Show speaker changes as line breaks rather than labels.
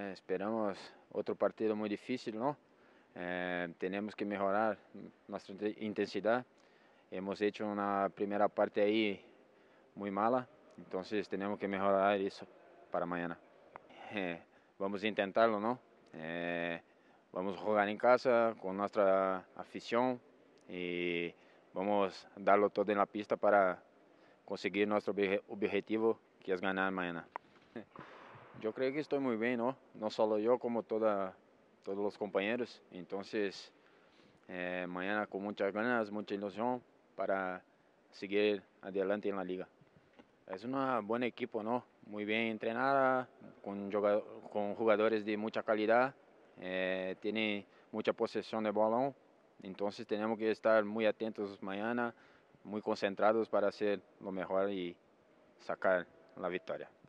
Eh, esperamos otro partido muy difícil, ¿no? Eh, tenemos que mejorar nuestra intensidad. Hemos hecho una primera parte ahí muy mala, entonces tenemos que mejorar eso para mañana. Eh, vamos a intentarlo, ¿no? vamos a jugar en casa con nuestra afición y vamos a darlo todo en la pista para conseguir nuestro objetivo, que es ganar mañana. Yo creo que estoy muy bien, ¿no? No solo yo, como toda, todos los compañeros. Entonces, eh, mañana con muchas ganas, mucha ilusión para seguir adelante en la liga. Es un buen equipo, ¿no? Muy bien entrenada, con, jugadores de mucha calidad, eh, tiene mucha posesión de balón, entonces tenemos que estar muy atentos mañana, muy concentrados para hacer lo mejor y sacar la victoria.